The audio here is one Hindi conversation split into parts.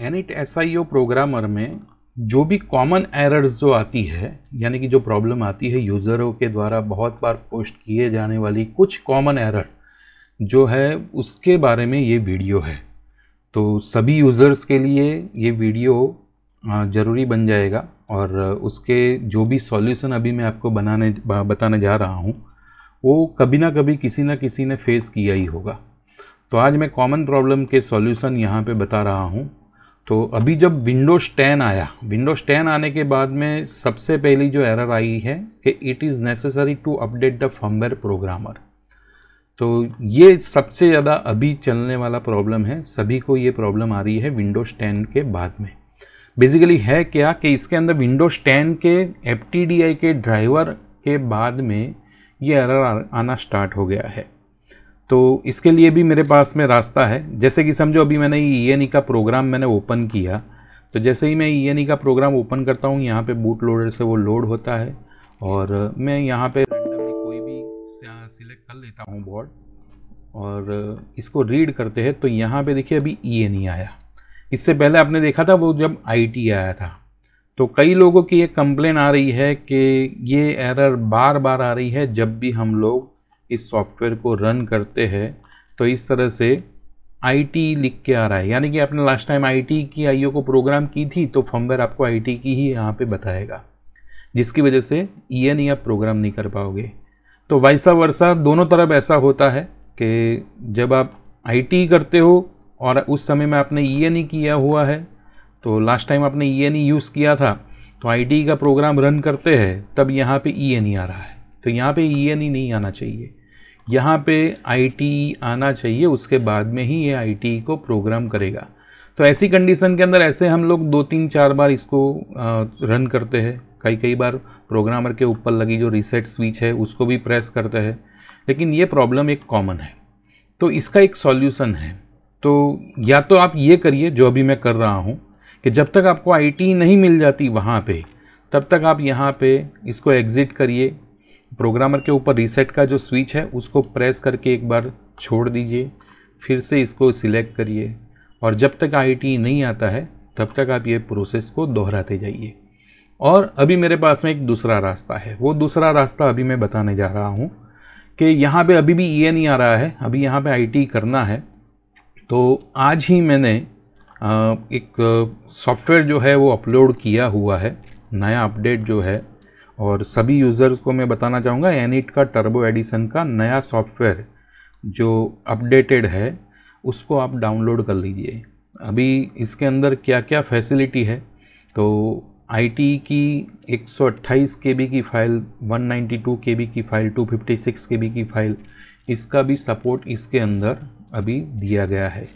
unit S I O programmer में जो भी कॉमन एरर्स जो आती है यानी कि जो प्रॉब्लम आती है यूज़रों के द्वारा बहुत बार पोस्ट किए जाने वाली कुछ कॉमन एरर जो है उसके बारे में ये वीडियो है तो सभी यूज़र्स के लिए ये वीडियो ज़रूरी बन जाएगा और उसके जो भी सॉल्यूशन अभी मैं आपको बनाने बताने जा रहा हूँ वो कभी ना कभी किसी ना किसी ने फेस किया ही होगा तो आज मैं कॉमन प्रॉब्लम के सॉल्यूशन यहाँ पे बता रहा हूँ तो अभी जब विंडोज़ टेन आया विंडोज़ टेन आने के बाद में सबसे पहली जो एरर आई है कि it is necessary to update the firmware programmer तो ये सबसे ज़्यादा अभी चलने वाला प्रॉब्लम है सभी को ये प्रॉब्लम आ रही है विंडोज़ टेन के बाद में बेसिकली है क्या कि इसके अंदर विंडोज़ टेन के एफ के ड्राइवर के बाद में ये एरर आना स्टार्ट हो गया है तो इसके लिए भी मेरे पास में रास्ता है जैसे कि समझो अभी मैंने ई एन ई का प्रोग्राम मैंने ओपन किया तो जैसे ही मैं ई एन ई का प्रोग्राम ओपन करता हूँ यहाँ पे बूट लोडर से वो लोड होता है और मैं यहाँ पे रैंडमली कोई भी सिलेक्ट कर लेता हूँ बोर्ड और इसको रीड करते हैं तो यहाँ पे देखिए अभी ई एन ई आया इससे पहले आपने देखा था वो जब आई टी आया था तो कई लोगों की ये कंप्लेन आ रही है कि ये एरर बार बार आ रही है जब भी हम लोग इस सॉफ्टवेयर को रन करते हैं तो इस तरह से आईटी लिख के आ रहा है यानी कि आपने लास्ट टाइम आईटी की आईओ को प्रोग्राम की थी तो फॉर्मवेयर आपको आईटी की ही यहाँ पे बताएगा जिसकी वजह से ई आप प्रोग्राम नहीं कर पाओगे तो वैसा वर्षा दोनों तरफ ऐसा होता है कि जब आप आईटी करते हो और उस समय में आपने ई किया हुआ है तो लास्ट टाइम आपने ई यूज़ किया था तो आई का प्रोग्राम रन करते हैं तब यहाँ पे ई आ रहा है तो यहाँ पे ई नहीं आना चाहिए यहाँ पे आई आना चाहिए उसके बाद में ही ये आई को प्रोग्राम करेगा तो ऐसी कंडीशन के अंदर ऐसे हम लोग दो तीन चार बार इसको रन करते हैं कई कई बार प्रोग्रामर के ऊपर लगी जो रीसेट स्विच है उसको भी प्रेस करते हैं लेकिन ये प्रॉब्लम एक कॉमन है तो इसका एक सॉल्यूशन है तो या तो आप ये करिए जो अभी मैं कर रहा हूँ कि जब तक आपको आईटी नहीं मिल जाती वहाँ पे तब तक आप यहाँ पे इसको एग्ज़िट करिए प्रोग्रामर के ऊपर रीसेट का जो स्विच है उसको प्रेस करके एक बार छोड़ दीजिए फिर से इसको सिलेक्ट करिए और जब तक आई नहीं आता है तब तक आप ये प्रोसेस को दोहराते जाइए और अभी मेरे पास में एक दूसरा रास्ता है वो दूसरा रास्ता अभी मैं बताने जा रहा हूँ कि यहाँ पे अभी भी ये नहीं आ रहा है अभी यहाँ पे आईटी करना है तो आज ही मैंने एक सॉफ्टवेयर जो है वो अपलोड किया हुआ है नया अपडेट जो है और सभी यूज़र्स को मैं बताना चाहूँगा एनिट का टर्बो एडिसन का नया सॉफ्टवेयर जो अपडेटेड है उसको आप डाउनलोड कर लीजिए अभी इसके अंदर क्या क्या फैसिलिटी है तो आई की के बी की फ़ाइल 192 बी की फ़ाइल 256 बी की फ़ाइल इसका भी सपोर्ट इसके अंदर अभी दिया गया है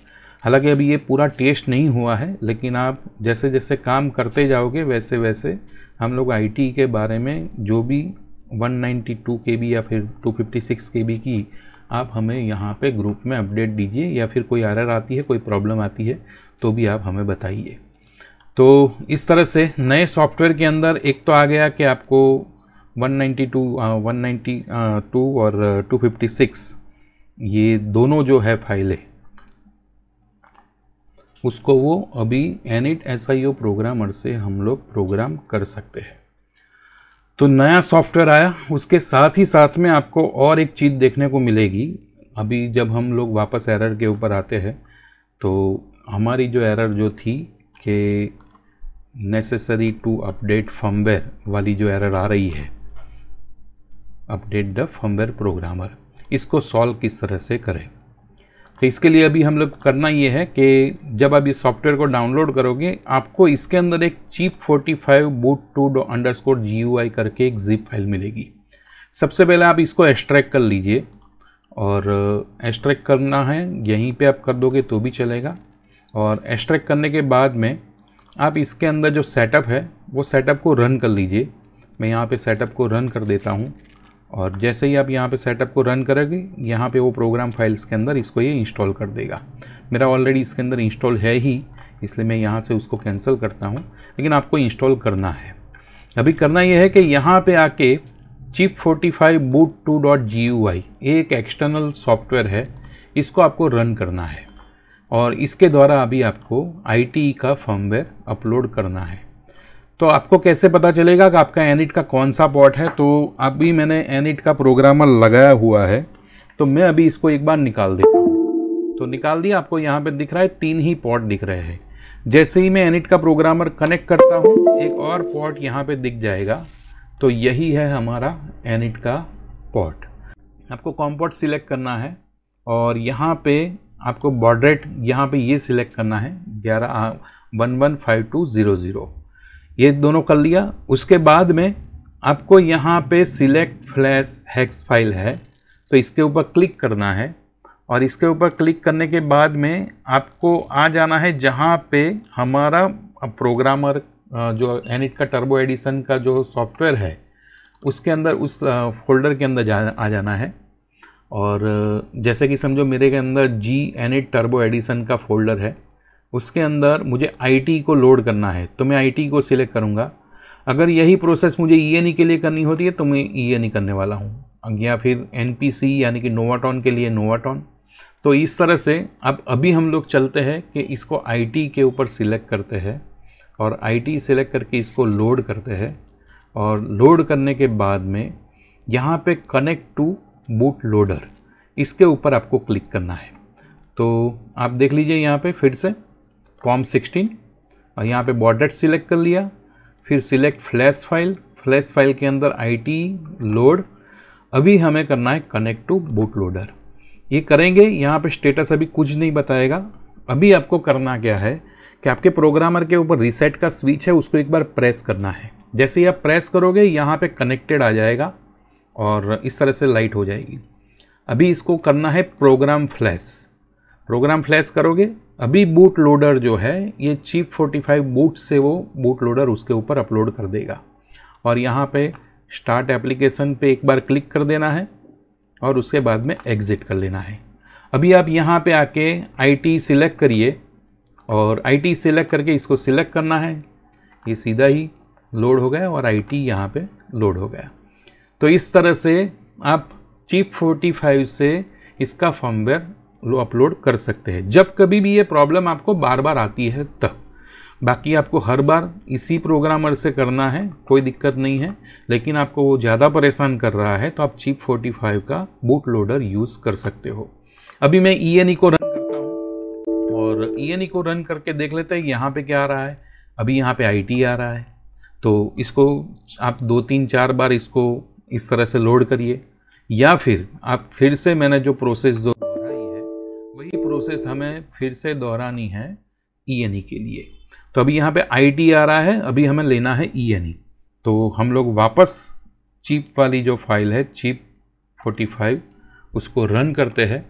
हालांकि अभी ये पूरा टेस्ट नहीं हुआ है लेकिन आप जैसे जैसे काम करते जाओगे वैसे वैसे हम लोग आई के बारे में जो भी 192 केबी या फिर 256 केबी की आप हमें यहाँ पे ग्रुप में अपडेट दीजिए या फिर कोई आर आती है कोई प्रॉब्लम आती है तो भी आप हमें बताइए तो इस तरह से नए सॉफ्टवेयर के अंदर एक तो आ गया कि आपको 192 192 और 256 ये दोनों जो है फाइलें उसको वो अभी Anit S I O programmer से हम लोग प्रोग्राम कर सकते हैं तो नया सॉफ्टवेयर आया उसके साथ ही साथ में आपको और एक चीज़ देखने को मिलेगी अभी जब हम लोग वापस एरर के ऊपर आते हैं तो हमारी जो एरर जो थी कि नेसेसरी टू अपडेट फर्मवेयर वाली जो एरर आ रही है अपडेट द फर्मवेयर प्रोग्रामर इसको सॉल्व किस तरह से करें तो इसके लिए अभी हम लोग करना ये है कि जब आप इस सॉफ्टवेयर को डाउनलोड करोगे आपको इसके अंदर एक chip 45 boot two underscore G करके एक जिप फाइल मिलेगी सबसे पहले आप इसको एक्स्ट्रैक्ट कर लीजिए और एक्स्ट्रैक्ट uh, करना है यहीं पे आप कर दोगे तो भी चलेगा और एक्स्ट्रैक्ट करने के बाद में आप इसके अंदर जो सेटअप है वो सेटअप को रन कर लीजिए मैं यहाँ पर सेटअप को रन कर देता हूँ और जैसे ही आप यहाँ पे सेटअप को रन करेंगे यहाँ पे वो प्रोग्राम फाइल्स के अंदर इसको ये इंस्टॉल कर देगा मेरा ऑलरेडी इसके अंदर इंस्टॉल है ही इसलिए मैं यहाँ से उसको कैंसिल करता हूँ लेकिन आपको इंस्टॉल करना है अभी करना यह है कि यहाँ पे आके chip forty five boot two dot G U I ये एक एक्सटर्नल सॉफ्टवेयर है इसको आपको रन करना है और इसके द्वारा अभी आपको आई e का फर्मवेयर अपलोड करना है तो आपको कैसे पता चलेगा कि आपका एनिट का कौन सा पॉट है तो अभी मैंने एनिट का प्रोग्रामर लगाया हुआ है तो मैं अभी इसको एक बार निकाल देता हूँ तो निकाल दिया आपको यहाँ पर दिख रहा है तीन ही पॉट दिख रहे हैं जैसे ही मैं एनिट का प्रोग्रामर कनेक्ट करता हूँ एक और पॉट यहाँ पे दिख जाएगा तो यही है हमारा एनिट का पॉट आपको कॉम्पोट सिलेक्ट करना है और यहाँ पे आपको बॉर्डरेट यहाँ पे ये सिलेक्ट करना है ग्यारह one one five two zero zero ये दोनों कर लिया उसके बाद में आपको यहाँ पे सिलेक्ट फ्लैश हैक्स फाइल है तो इसके ऊपर क्लिक करना है और इसके ऊपर क्लिक करने के बाद में आपको आ जाना है जहाँ पे हमारा प्रोग्रामर जो एनिट का टर्बो एडिशन का जो सॉफ्टवेयर है उसके अंदर उस फोल्डर के अंदर जा आ जाना है और जैसे कि समझो मेरे के अंदर जी एनिट टर्बो एडिशन का फोल्डर है उसके अंदर मुझे आई को लोड करना है तो मैं आई को सिलेक्ट करूँगा अगर यही प्रोसेस मुझे ई e e के लिए करनी होती है तो मैं ई e करने वाला हूँ या फिर एन यानी कि नोवाटॉन के लिए नोवाटॉन तो इस तरह से अब अभी हम लोग चलते हैं कि इसको आई के ऊपर सिलेक्ट करते हैं और आई सिलेक्ट करके इसको लोड करते हैं और लोड करने के बाद में यहाँ पे कनेक्ट टू बूट लोडर इसके ऊपर आपको क्लिक करना है तो आप देख लीजिए यहाँ पे फिर से फॉर्म 16 और यहाँ पे बॉर्डर सिलेक्ट कर लिया फिर select flash file flash file के अंदर आईटी लोड अभी हमें करना है कनेक्ट टू बूट लोडर ये करेंगे यहाँ पे स्टेटस अभी कुछ नहीं बताएगा अभी आपको करना क्या है कि आपके प्रोग्रामर के ऊपर रीसेट का स्विच है उसको एक बार प्रेस करना है जैसे ही आप प्रेस करोगे यहाँ पे कनेक्टेड आ जाएगा और इस तरह से लाइट हो जाएगी अभी इसको करना है प्रोग्राम फ्लैश प्रोग्राम फ्लैश करोगे अभी बूट लोडर जो है ये चीप 45 बूट से वो बूट लोडर उसके ऊपर अपलोड कर देगा और यहाँ पे स्टार्ट एप्लीकेशन पे एक बार क्लिक कर देना है और उसके बाद में एग्ज़िट कर लेना है अभी आप यहाँ पे आके आईटी सिलेक्ट करिए और आईटी सिलेक्ट करके इसको सिलेक्ट करना है ये सीधा ही लोड हो गया और आई टी यहाँ पर लोड हो गया तो इस तरह से आप चीप 45 से इसका फॉर्मवेयर लो अपलोड कर सकते हैं जब कभी भी ये प्रॉब्लम आपको बार बार आती है तब बाकी आपको हर बार इसी प्रोग्रामर से करना है कोई दिक्कत नहीं है लेकिन आपको वो ज़्यादा परेशान कर रहा है तो आप चिप 45 का बूट लोडर यूज़ कर सकते हो अभी मैं ई एन ई को रन करता हूँ और ई e e को रन करके देख लेते हैं यहाँ पे क्या आ रहा है अभी यहाँ पे आई आ रहा है तो इसको आप दो तीन चार बार इसको इस तरह से लोड करिए या फिर आप फिर से मैंने जो प्रोसेस जो प्रोसेस हमें फिर से दोहरानी है ई एन ई के लिए तो अभी यहाँ पे आई टी आ रहा है अभी हमें लेना है ई एन ई तो हम लोग वापस चीप वाली जो फाइल है चीप 45 उसको रन करते हैं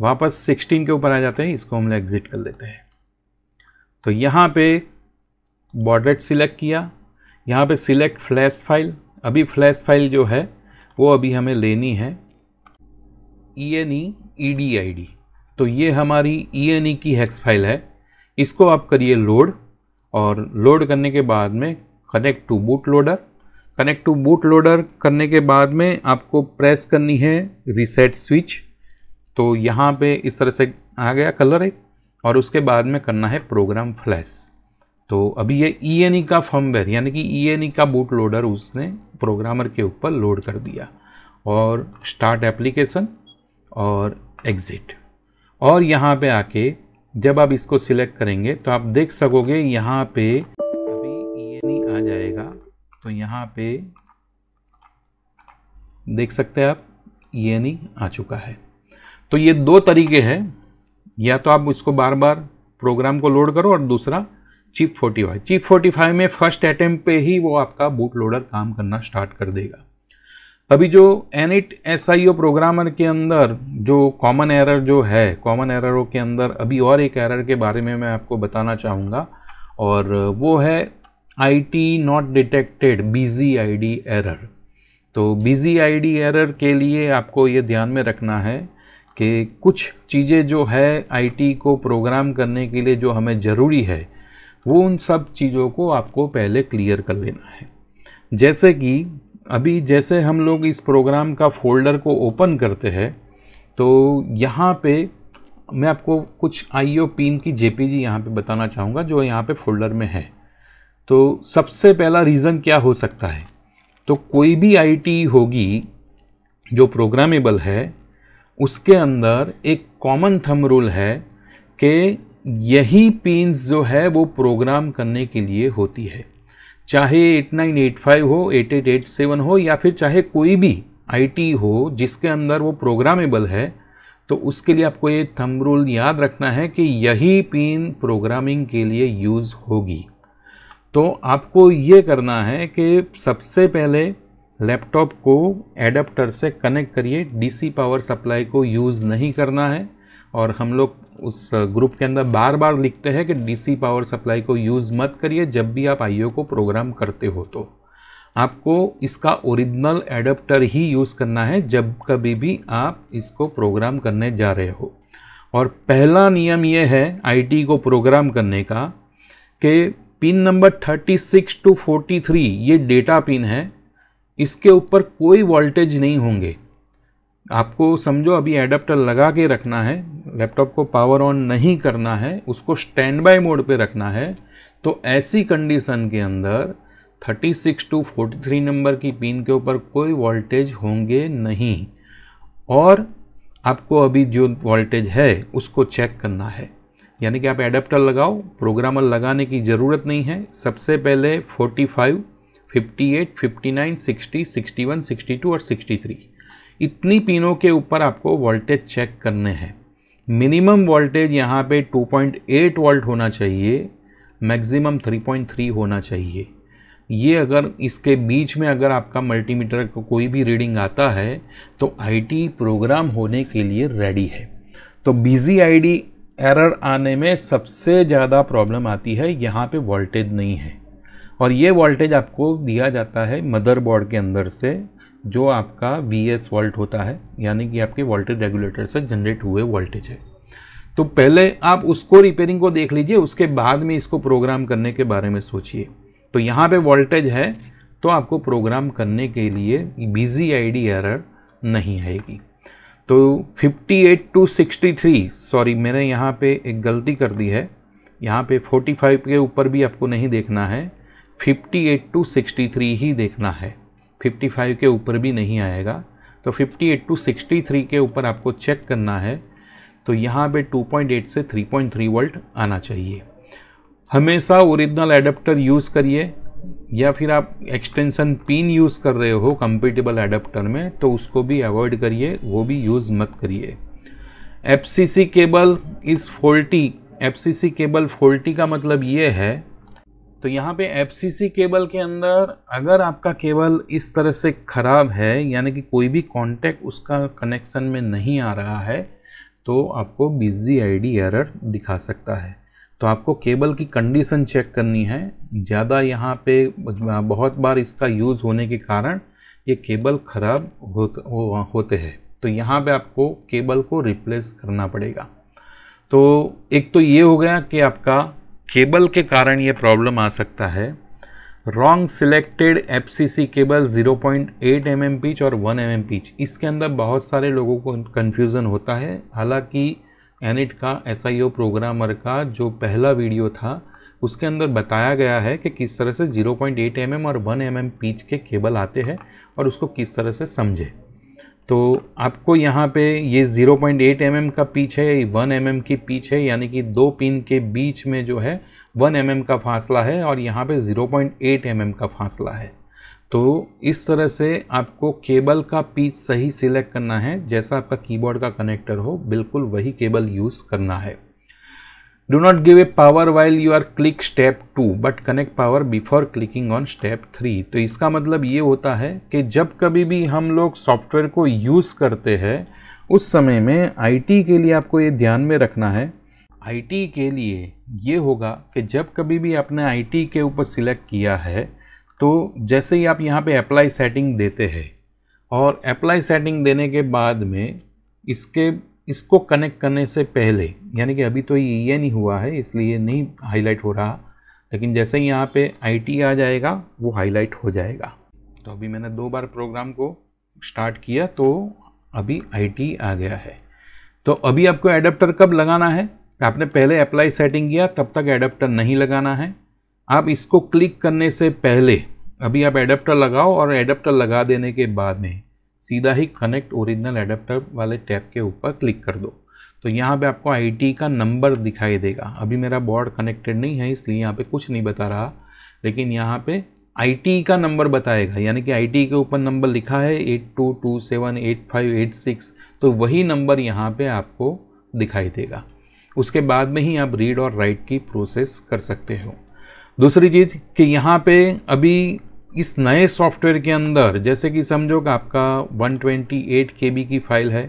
वापस 16 के ऊपर आ जाते हैं इसको हम लोग एग्ज़िट कर लेते हैं तो यहाँ पे बॉर्डरेट सिलेक्ट किया यहाँ पे सिलेक्ट फ्लैश फाइल अभी फ्लैश फाइल जो है वो अभी हमें लेनी है E N E E D I D तो ये हमारी ई एन ई की हैक्स फाइल है इसको आप करिए लोड और लोड करने के बाद में connect to boot loader connect to boot loader करने के बाद में आपको प्रेस करनी है रिसेट स्विच तो यहाँ पे इस तरह से आ गया कलर एक और उसके बाद में करना है प्रोग्राम फ्लैश तो अभी ये ई एन ई का फर्मवेयर यानी कि ई एन ई का बूट लोडर उसने प्रोग्रामर के ऊपर लोड कर दिया और स्टार्ट एप्लीकेशन और एग्ज़िट और यहाँ पे आके जब आप इसको सिलेक्ट करेंगे तो आप देख सकोगे यहाँ पे अभी ये नहीं आ जाएगा तो यहाँ पे देख सकते हैं आप ये नहीं आ चुका है तो ये दो तरीके हैं या तो आप इसको बार बार प्रोग्राम को लोड करो और दूसरा चिप 45 चिप 45 में फर्स्ट अटैम्प्ट पे ही वो आपका बूट लोडर काम करना स्टार्ट कर देगा अभी जो Anit S I O programmer के अंदर जो कॉमन एरर जो है कॉमन एररों के अंदर अभी और एक एरर के बारे में मैं आपको बताना चाहूँगा और वो है I T not detected G I D error तो बीजी आई डी एरर के लिए आपको ये ध्यान में रखना है कि कुछ चीज़ें जो है आईटी को प्रोग्राम करने के लिए जो हमें ज़रूरी है वो उन सब चीज़ों को आपको पहले क्लियर कर लेना है जैसे कि अभी जैसे हम लोग इस प्रोग्राम का फोल्डर को ओपन करते हैं तो यहाँ पे मैं आपको कुछ आई ओ पिन की जे पी जी यहाँ पर बताना चाहूँगा जो यहाँ पे फोल्डर में है तो सबसे पहला रीज़न क्या हो सकता है तो कोई भी आई टी होगी जो प्रोग्रामेबल है उसके अंदर एक कॉमन थम रूल है कि यही पिन जो है वो प्रोग्राम करने के लिए होती है चाहे 8985 हो 8887 हो या फिर चाहे कोई भी आईटी हो जिसके अंदर वो प्रोग्रामेबल है तो उसके लिए आपको ये थंब रूल याद रखना है कि यही पिन प्रोग्रामिंग के लिए यूज़ होगी तो आपको ये करना है कि सबसे पहले लैपटॉप को एडाप्टर से कनेक्ट करिए डीसी पावर सप्लाई को यूज़ नहीं करना है और हम लोग उस ग्रुप के अंदर बार बार लिखते हैं कि डीसी पावर सप्लाई को यूज़ मत करिए जब भी आप आईओ को प्रोग्राम करते हो तो आपको इसका ओरिजिनल एडप्टर ही यूज़ करना है जब कभी भी आप इसको प्रोग्राम करने जा रहे हो और पहला नियम ये है आईटी को प्रोग्राम करने का कि पिन नंबर 36 टू 43 ये डेटा पिन है इसके ऊपर कोई वोल्टेज नहीं होंगे आपको समझो अभी एडप्टर लगा के रखना है लैपटॉप को पावर ऑन नहीं करना है उसको स्टैंड बाय मोड पे रखना है तो ऐसी कंडीशन के अंदर 36 टू 43 नंबर की पिन के ऊपर कोई वोल्टेज होंगे नहीं और आपको अभी जो वोल्टेज है उसको चेक करना है यानी कि आप एडेप्टर लगाओ प्रोग्रामर लगाने की ज़रूरत नहीं है सबसे पहले 45, 58, 59, 60, 61, 62 और 63 इतनी पिनों के ऊपर आपको वोल्टेज चेक करने हैं मिनिमम वोल्टेज यहाँ पे 2.8 वोल्ट होना चाहिए मैक्सिमम 3.3 होना चाहिए ये अगर इसके बीच में अगर आपका मल्टीमीटर को कोई भी रीडिंग आता है तो आईटी प्रोग्राम होने के लिए रेडी है तो बिजी आईडी एरर आने में सबसे ज़्यादा प्रॉब्लम आती है यहाँ पे वोल्टेज नहीं है और ये वोल्टेज आपको दिया जाता है मदरबोर्ड के अंदर से जो आपका वी एस वोल्ट होता है यानी कि आपके वोल्टेज रेगुलेटर से जनरेट हुए वोल्टेज है तो पहले आप उसको रिपेयरिंग को देख लीजिए उसके बाद में इसको प्रोग्राम करने के बारे में सोचिए तो यहाँ पे वोल्टेज है तो आपको प्रोग्राम करने के लिए बिजी आईडी एरर नहीं आएगी तो 58 टू 63 सॉरी मैंने यहाँ पे एक गलती कर दी है यहाँ पे 45 के ऊपर भी आपको नहीं देखना है 58 टू 63 ही देखना है 55 के ऊपर भी नहीं आएगा तो 58 टू 63 के ऊपर आपको चेक करना है तो यहाँ पे 2.8 से 3.3 वोल्ट आना चाहिए हमेशा ओरिजिनल एडप्टर यूज़ करिए या फिर आप एक्सटेंशन पिन यूज़ कर रहे हो कंपेटेबल एडप्टर में तो उसको भी अवॉइड करिए वो भी यूज़ मत करिए F cable is faulty F cable faulty का मतलब ये है तो यहाँ पे एफ केबल के अंदर अगर आपका केबल इस तरह से ख़राब है यानी कि कोई भी कांटेक्ट उसका कनेक्शन में नहीं आ रहा है तो आपको बिजी आईडी एरर दिखा सकता है तो आपको केबल की कंडीशन चेक करनी है ज़्यादा यहाँ पे बहुत बार इसका यूज़ होने के कारण ये केबल ख़राब हो, हो, होते हैं तो यहाँ पे आपको केबल को रिप्लेस करना पड़ेगा तो एक तो ये हो गया कि आपका केबल के कारण ये प्रॉब्लम आ सकता है wrong selected F cable 0.8 point mm pitch और 1 एम mm पीच इसके अंदर बहुत सारे लोगों को कन्फ्यूज़न होता है हालांकि एनिट का एस प्रोग्रामर का जो पहला वीडियो था उसके अंदर बताया गया है कि किस तरह से 0.8 पॉइंट mm और 1 एम mm पीच के केबल आते हैं और उसको किस तरह से समझें तो आपको यहाँ पे ये 0.8 पॉइंट mm का पीच है वन एम mm की पीच है यानी कि दो पिन के बीच में जो है 1 mm का फासला है और यहाँ पे 0.8 पॉइंट mm का फासला है तो इस तरह से आपको केबल का पीच सही सिलेक्ट करना है जैसा आपका कीबोर्ड का कनेक्टर हो बिल्कुल वही केबल यूज़ करना है do not give a power while you are click step two but connect power before clicking on step three तो इसका मतलब ये होता है कि जब कभी भी हम लोग सॉफ्टवेयर को यूज़ करते हैं उस समय में आई टी के लिए आपको ये ध्यान में रखना है आई टी के लिए ये होगा कि जब कभी भी आपने आई टी के ऊपर सिलेक्ट किया है तो जैसे ही आप यहाँ पर अप्लाई सेटिंग देते हैं और अप्लाई सेटिंग देने के बाद में इसके इसको कनेक्ट करने से पहले यानी कि अभी तो ये ये नहीं हुआ है इसलिए नहीं हाईलाइट हो रहा लेकिन जैसे ही यहाँ पे आई आ जाएगा वो हाईलाइट हो जाएगा तो अभी मैंने दो बार प्रोग्राम को स्टार्ट किया तो अभी आई आ गया है तो अभी आपको एडाप्टर कब लगाना है आपने पहले अप्लाई सेटिंग किया तब तक एडाप्टर नहीं लगाना है आप इसको क्लिक करने से पहले अभी आप एडाप्टर लगाओ और एडाप्टर लगा देने के बाद में सीधा ही कनेक्ट ओरिजिनल एडेप्टर वाले टैब के ऊपर क्लिक कर दो तो यहाँ पे आपको आई का नंबर दिखाई देगा अभी मेरा बोर्ड कनेक्टेड नहीं है इसलिए यहाँ पे कुछ नहीं बता रहा लेकिन यहाँ पे आई का नंबर बताएगा यानी कि आई के ऊपर नंबर लिखा है eight two two seven eight five eight six तो वही नंबर यहाँ पे आपको दिखाई देगा उसके बाद में ही आप रीड और राइट की प्रोसेस कर सकते हो दूसरी चीज़ कि यहाँ पे अभी इस नए सॉफ्टवेयर के अंदर जैसे कि समझो कि आपका 128 KB की फ़ाइल है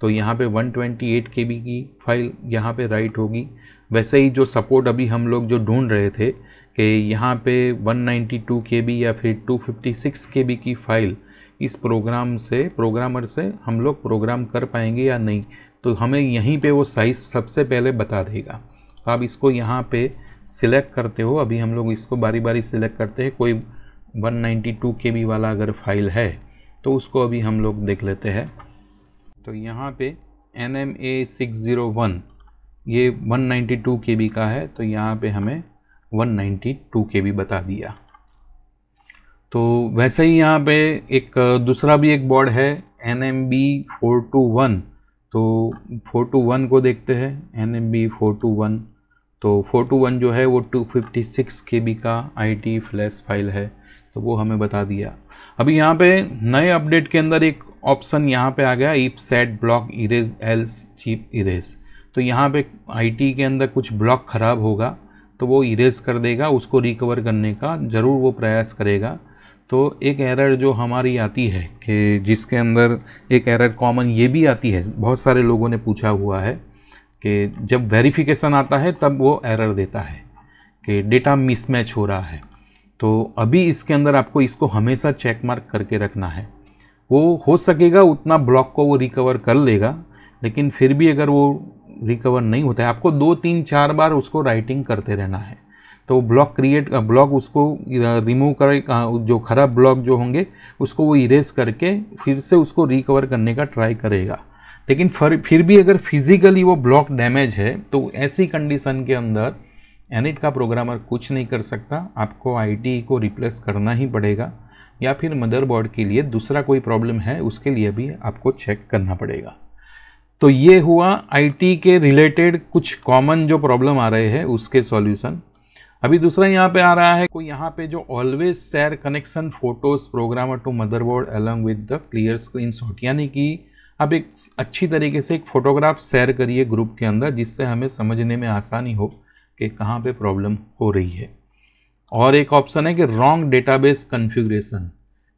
तो यहाँ पे 128 KB की फ़ाइल यहाँ पे राइट होगी वैसे ही जो सपोर्ट अभी हम लोग जो ढूंढ रहे थे कि यहाँ पे 192 KB या फिर 256 KB की फ़ाइल इस प्रोग्राम से प्रोग्रामर से हम लोग प्रोग्राम कर पाएंगे या नहीं तो हमें यहीं पे वो साइज़ सबसे पहले बता देगा आप इसको यहाँ पे सिलेक्ट करते हो अभी हम लोग इसको बारी बारी सिलेक्ट करते हैं कोई 192 बी वाला अगर फाइल है तो उसको अभी हम लोग देख लेते हैं तो यहाँ पे N M A six zero one ये 192 बी का है तो यहाँ पे हमें 192 बी बता दिया तो वैसे ही यहाँ पे एक दूसरा भी एक बोर्ड है N M B four two one तो फोर टू वन को देखते हैं N M B four two one तो फोर टू वन जो है वो two fifty six K B का आई टी फ्लैश फाइल है तो वो हमें बता दिया अभी यहाँ पे नए अपडेट के अंदर एक ऑप्शन यहाँ पे आ गया if set block erase else chip erase तो यहाँ पे आईटी के अंदर कुछ ब्लॉक ख़राब होगा तो वो इरेज कर देगा उसको रिकवर करने का ज़रूर वो प्रयास करेगा तो एक एरर जो हमारी आती है कि जिसके अंदर एक एरर कॉमन ये भी आती है बहुत सारे लोगों ने पूछा हुआ है कि जब वेरिफिकेशन आता है तब वो एरर देता है कि डेटा मिसमैच हो रहा है तो अभी इसके अंदर आपको इसको हमेशा चेक मार्क करके रखना है वो हो सकेगा उतना ब्लॉक को वो रिकवर कर लेगा लेकिन फिर भी अगर वो रिकवर नहीं होता है आपको दो तीन चार बार उसको राइटिंग करते रहना है तो ब्लॉक क्रिएट ब्लॉक उसको रिमूव कर जो खराब ब्लॉक जो होंगे उसको वो इरेज करके फिर से उसको रिकवर करने का ट्राई करेगा लेकिन फिर फिर भी अगर फिज़िकली वो ब्लॉक डैमेज है तो ऐसी कंडीशन के अंदर एनिट का प्रोग्रामर कुछ नहीं कर सकता आपको आई को रिप्लेस करना ही पड़ेगा या फिर मदरबोर्ड के लिए दूसरा कोई प्रॉब्लम है उसके लिए भी आपको चेक करना पड़ेगा तो ये हुआ आईटी के रिलेटेड कुछ कॉमन जो प्रॉब्लम आ रहे हैं उसके सॉल्यूशन अभी दूसरा यहाँ पे आ रहा है कोई यहाँ पे जो always share connection photos programmer to motherboard along with the clear screenshot यानी कि आप एक अच्छी तरीके से एक फ़ोटोग्राफ शेयर करिए ग्रुप के अंदर जिससे हमें समझने में आसानी हो कि कहाँ पे प्रॉब्लम हो रही है और एक ऑप्शन है कि रॉन्ग डेटाबेस कॉन्फ़िगरेशन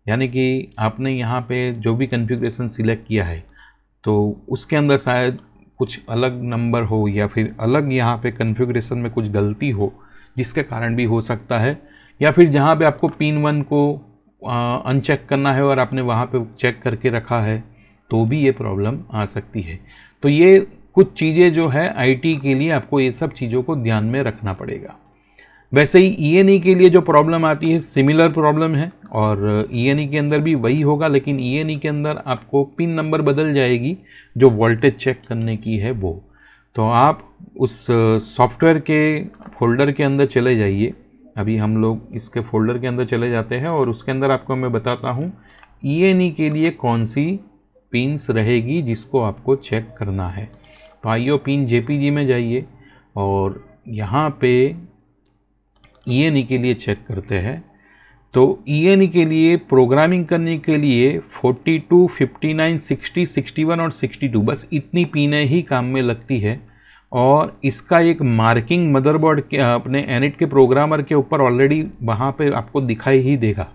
यानी कि आपने यहाँ पे जो भी कॉन्फ़िगरेशन सिलेक्ट किया है तो उसके अंदर शायद कुछ अलग नंबर हो या फिर अलग यहाँ पे कॉन्फ़िगरेशन में कुछ गलती हो जिसके कारण भी हो सकता है या फिर जहाँ पे आपको पिन वन को अनचेक करना है और आपने वहाँ पे चेक करके रखा है तो भी ये प्रॉब्लम आ सकती है तो ये कुछ चीज़ें जो है आईटी के लिए आपको ये सब चीज़ों को ध्यान में रखना पड़ेगा वैसे ही ई e e के लिए जो प्रॉब्लम आती है सिमिलर प्रॉब्लम है और ई e के अंदर भी वही होगा लेकिन ई के अंदर आपको पिन नंबर बदल जाएगी जो वोल्टेज चेक करने की है वो तो आप उस सॉफ्टवेयर के फोल्डर के अंदर चले जाइए अभी हम लोग इसके फोल्डर के अंदर चले जाते हैं और उसके अंदर आपको मैं बताता हूँ ई के लिए कौन सी पिन्स रहेगी जिसको आपको चेक करना है पाइयो पिन जेपीजी में जाइए और यहाँ पे ई e e के लिए चेक करते हैं तो ई e के लिए प्रोग्रामिंग करने के लिए 42, 59, 60, 61 और 62 बस इतनी पीने ही काम में लगती है और इसका एक मार्किंग मदरबोर्ड के अपने एनिट के प्रोग्रामर के ऊपर ऑलरेडी वहाँ पे आपको दिखाई ही देगा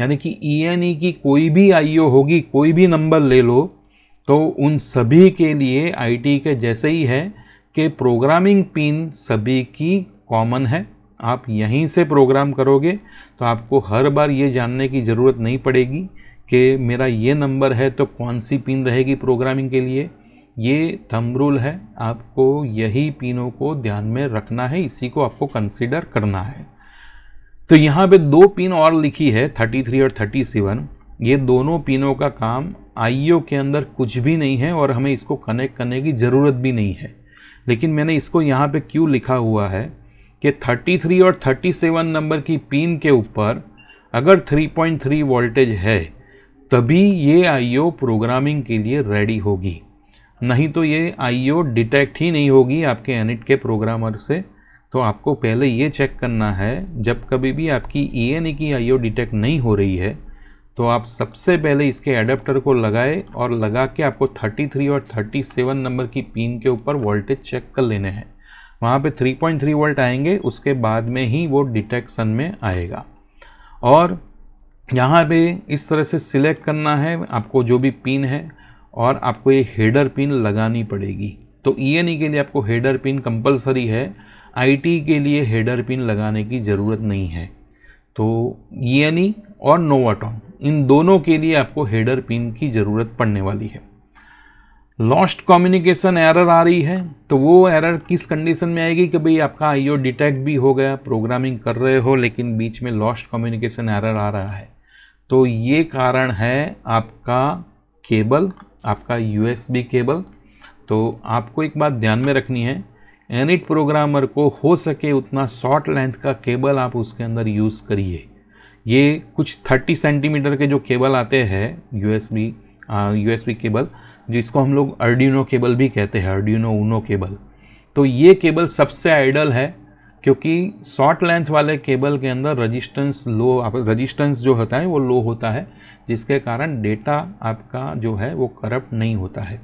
यानी कि ई की कोई भी आईओ होगी कोई भी नंबर ले लो तो उन सभी के लिए आईटी के जैसे ही है कि प्रोग्रामिंग पिन सभी की कॉमन है आप यहीं से प्रोग्राम करोगे तो आपको हर बार ये जानने की ज़रूरत नहीं पड़ेगी कि मेरा ये नंबर है तो कौन सी पिन रहेगी प्रोग्रामिंग के लिए ये थमरूल है आपको यही पिनों को ध्यान में रखना है इसी को आपको कंसिडर करना है तो यहाँ पे दो पिन और लिखी है 33 और 37 ये दोनों पिनों का काम आईओ के अंदर कुछ भी नहीं है और हमें इसको कनेक्ट करने की ज़रूरत भी नहीं है लेकिन मैंने इसको यहाँ पे क्यों लिखा हुआ है कि 33 और 37 नंबर की पिन के ऊपर अगर 3.3 वोल्टेज है तभी ये आईओ प्रोग्रामिंग के लिए रेडी होगी नहीं तो ये आईओ डिटेक्ट ही नहीं होगी आपके एनिट के प्रोग्रामर से तो आपको पहले ये चेक करना है जब कभी भी आपकी ई e e की आईओ डिटेक्ट नहीं हो रही है तो आप सबसे पहले इसके एडेप्टर को लगाए और लगा के आपको 33 और 37 नंबर की पिन के ऊपर वोल्टेज चेक कर लेने हैं वहाँ पे 3.3 वोल्ट आएंगे उसके बाद में ही वो डिटेक्शन में आएगा और यहाँ पे इस तरह से सिलेक्ट करना है आपको जो भी पिन है और आपको ये हेडर पिन लगानी पड़ेगी तो ई e e के लिए आपको हेडर पिन कंपलसरी है आई के लिए हेडर पिन लगाने की ज़रूरत नहीं है तो ई e और नोवाटॉन इन दोनों के लिए आपको हेडर पिन की ज़रूरत पड़ने वाली है लॉस्ट कम्युनिकेशन एरर आ रही है तो वो एरर किस कंडीशन में आएगी कि भाई आपका आईओ डिटेक्ट भी हो गया प्रोग्रामिंग कर रहे हो लेकिन बीच में लॉस्ट कम्युनिकेशन एरर आ रहा है तो ये कारण है आपका केबल आपका यूएसबी केबल तो आपको एक बात ध्यान में रखनी है एनिट प्रोग्रामर को हो सके उतना शॉर्ट लेंथ का केबल आप उसके अंदर यूज़ करिए ये कुछ 30 सेंटीमीटर के जो केबल आते हैं यूएसबी यूएसबी केबल जिसको हम लोग अर्डिनो केबल भी कहते हैं अर्डिनो ऊनो केबल तो ये केबल सबसे आइडल है क्योंकि शॉर्ट लेंथ वाले केबल के अंदर रजिस्टेंस लो आप रजिस्टेंस जो होता है वो लो होता है जिसके कारण डेटा आपका जो है वो करप्ट नहीं होता है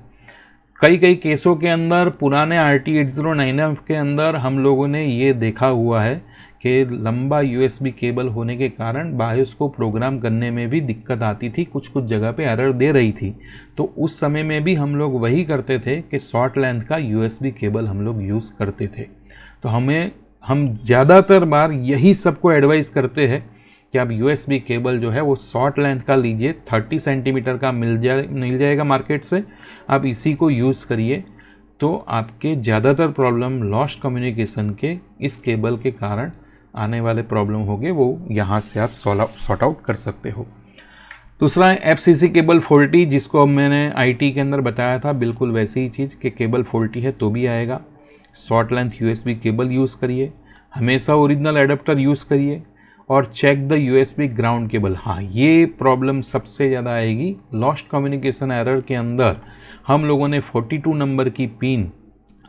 कई कई केसों के अंदर पुराने R T eight zero nine F के अंदर हम लोगों ने ये देखा हुआ है के लंबा यूएसबी केबल होने के कारण बायोस को प्रोग्राम करने में भी दिक्कत आती थी कुछ कुछ जगह पे एरर दे रही थी तो उस समय में भी हम लोग वही करते थे कि शॉर्ट लेंथ का यूएसबी केबल हम लोग यूज़ करते थे तो हमें हम ज़्यादातर बार यही सबको एडवाइस करते हैं कि आप यू केबल जो है वो शॉर्ट लेंथ का लीजिए थर्टी सेंटीमीटर का मिल जाए मिल जाएगा मार्केट से आप इसी को यूज़ करिए तो आपके ज़्यादातर प्रॉब्लम लॉस्ट कम्युनिकेशन के इस केबल के कारण आने वाले प्रॉब्लम होंगे वो यहाँ से आप सॉर्ट आउट कर सकते हो दूसरा है F C C cable faulty जिसको अब मैंने आई टी के अंदर बताया था बिल्कुल वैसी ही चीज़ कि केबल फोल्टी है तो भी आएगा short length U cable use करिए हमेशा ओरिजिनल एडाप्टर यूज़ करिए और check the U ground cable हाँ ये प्रॉब्लम सबसे ज़्यादा आएगी लॉस्ट कम्युनिकेशन एरर के अंदर हम लोगों ने 42 नंबर की पिन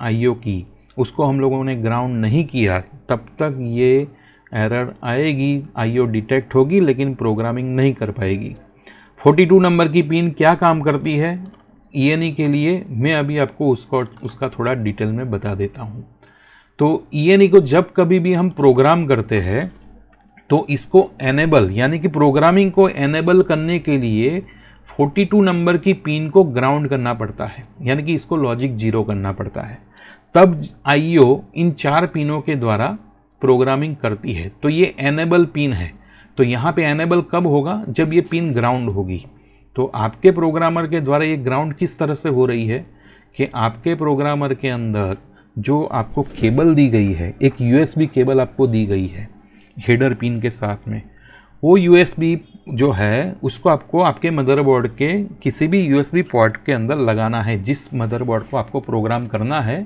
आईओ की उसको हम लोगों ने ग्राउंड नहीं किया तब तक ये एरर आएगी आईओ डिटेक्ट होगी लेकिन प्रोग्रामिंग नहीं कर पाएगी 42 नंबर की पिन क्या काम करती है ई एन ई के लिए मैं अभी आपको उसको उसका थोड़ा डिटेल में बता देता हूँ तो ई एन ई को जब कभी भी हम प्रोग्राम करते हैं तो इसको एनेबल यानी कि प्रोग्रामिंग को एनेबल करने के लिए 42 नंबर की पिन को ग्राउंड करना पड़ता है यानी कि इसको लॉजिक जीरो करना पड़ता है तब आईओ इन चार पिनों के द्वारा प्रोग्रामिंग करती है तो ये एनेबल पिन है तो यहाँ पे एनेबल कब होगा जब ये पिन ग्राउंड होगी तो आपके प्रोग्रामर के द्वारा ये ग्राउंड किस तरह से हो रही है कि आपके प्रोग्रामर के अंदर जो आपको केबल दी गई है एक यूएसबी केबल आपको दी गई है हेडर पिन के साथ में वो यूएसबी जो है उसको आपको आपके मदरबोर्ड के किसी भी यू पोर्ट के अंदर लगाना है जिस मदरबोर्ड को आपको प्रोग्राम करना है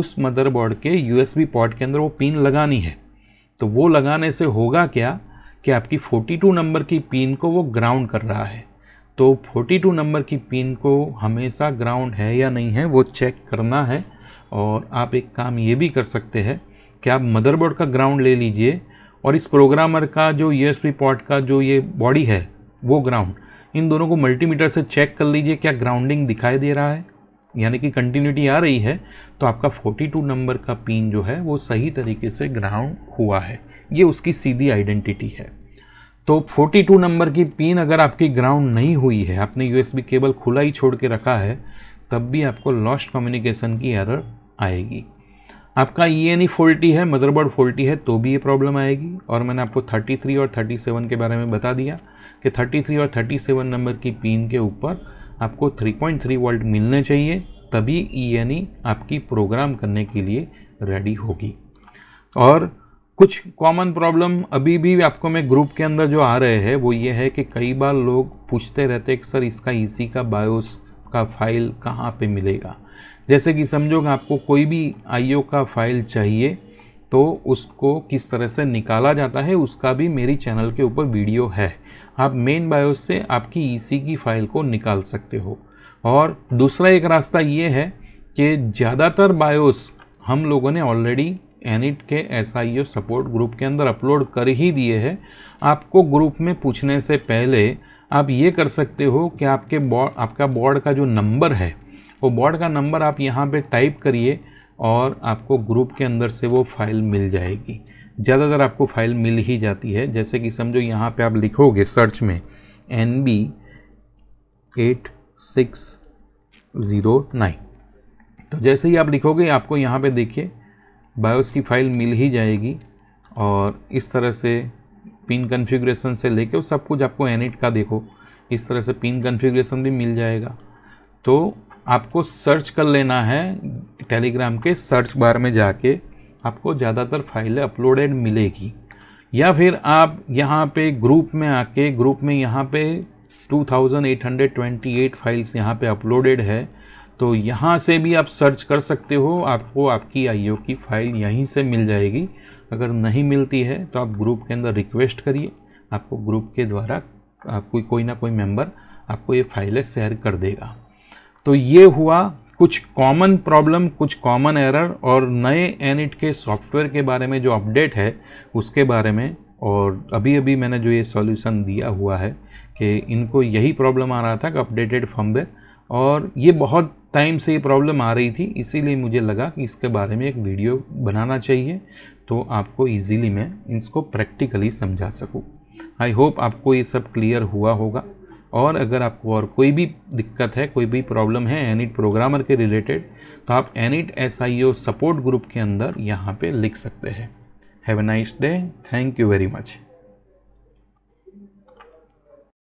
उस मदरबोर्ड के यू पोर्ट के अंदर वो पिन लगानी है तो वो लगाने से होगा क्या कि आपकी 42 नंबर की पिन को वो ग्राउंड कर रहा है तो 42 नंबर की पिन को हमेशा ग्राउंड है या नहीं है वो चेक करना है और आप एक काम ये भी कर सकते हैं कि आप मदरबोर्ड का ग्राउंड ले लीजिए और इस प्रोग्रामर का जो यू एस पॉट का जो ये बॉडी है वो ग्राउंड इन दोनों को मल्टीमीटर से चेक कर लीजिए क्या ग्राउंडिंग दिखाई दे रहा है यानी कि कंटिन्यूटी आ रही है तो आपका 42 नंबर का पिन जो है वो सही तरीके से ग्राउंड हुआ है ये उसकी सीधी आइडेंटिटी है तो 42 नंबर की पिन अगर आपकी ग्राउंड नहीं हुई है आपने यूएसबी केबल खुला ही छोड़ के रखा है तब भी आपको लॉस्ट कम्युनिकेशन की एरर आएगी आपका ई एन ई फोल्टी है मदरबोर्ड फोल्टी है तो भी ये प्रॉब्लम आएगी और मैंने आपको 33 और 37 के बारे में बता दिया कि 33 और 37 नंबर की पिन के ऊपर आपको 3.3 वोल्ट मिलने चाहिए तभी ई एन ई आपकी प्रोग्राम करने के लिए रेडी होगी और कुछ कॉमन प्रॉब्लम अभी भी आपको मैं ग्रुप के अंदर जो आ रहे हैं वो ये है कि कई बार लोग पूछते रहते हैं कि सर इसका सी e का बायोस का फाइल कहाँ पे मिलेगा जैसे कि समझो कि आपको कोई भी आईओ का फाइल चाहिए तो उसको किस तरह से निकाला जाता है उसका भी मेरी चैनल के ऊपर वीडियो है आप मेन बायोस से आपकी ईसी e की फ़ाइल को निकाल सकते हो और दूसरा एक रास्ता ये है कि ज़्यादातर बायोस हम लोगों ने ऑलरेडी एनिट के एस सपोर्ट ग्रुप के अंदर अपलोड कर ही दिए हैं आपको ग्रुप में पूछने से पहले आप ये कर सकते हो कि आपके बोर्ड आपका बोर्ड का जो नंबर है वो बॉर्ड का नंबर आप यहाँ पे टाइप करिए और आपको ग्रुप के अंदर से वो फाइल मिल जाएगी ज़्यादातर आपको फाइल मिल ही जाती है जैसे कि समझो यहाँ पे आप लिखोगे सर्च में N B eight six zero nine तो जैसे ही आप लिखोगे आपको यहाँ पे देखिए बायोस की फ़ाइल मिल ही जाएगी और इस तरह से पिन कन्फिग्रेशन से लेके सब कुछ आपको एनिट का देखो इस तरह से पिन कन्फिग्रेशन भी मिल जाएगा तो आपको सर्च कर लेना है टेलीग्राम के सर्च बार में जाके आपको ज़्यादातर फाइलें अपलोडेड मिलेगी या फिर आप यहाँ पे ग्रुप में आके ग्रुप में यहाँ पे 2828 फाइल्स यहाँ पे अपलोडेड है तो यहाँ से भी आप सर्च कर सकते हो आपको आपकी आईओ की फ़ाइल यहीं से मिल जाएगी अगर नहीं मिलती है तो आप ग्रुप के अंदर रिक्वेस्ट करिए आपको ग्रुप के द्वारा कोई कोई ना कोई मेंबर आपको ये फाइलें शेयर कर देगा तो ये हुआ कुछ कॉमन प्रॉब्लम कुछ कॉमन एरर और नए एनिट के सॉफ्टवेयर के बारे में जो अपडेट है उसके बारे में और अभी अभी मैंने जो ये सॉल्यूशन दिया हुआ है कि इनको यही प्रॉब्लम आ रहा था कि अपडेटेड फॉर्मवेयर और ये बहुत टाइम से ये प्रॉब्लम आ रही थी इसीलिए मुझे लगा कि इसके बारे में एक वीडियो बनाना चाहिए तो आपको इजीली मैं इसको प्रैक्टिकली समझा सकूँ आई होप आपको ये सब क्लियर हुआ होगा और अगर आपको और कोई भी दिक्कत है कोई भी प्रॉब्लम है एनिट प्रोग्रामर के रिलेटेड तो आप Anit S I support group के अंदर यहाँ पे लिख सकते हैं have a nice day thank you very much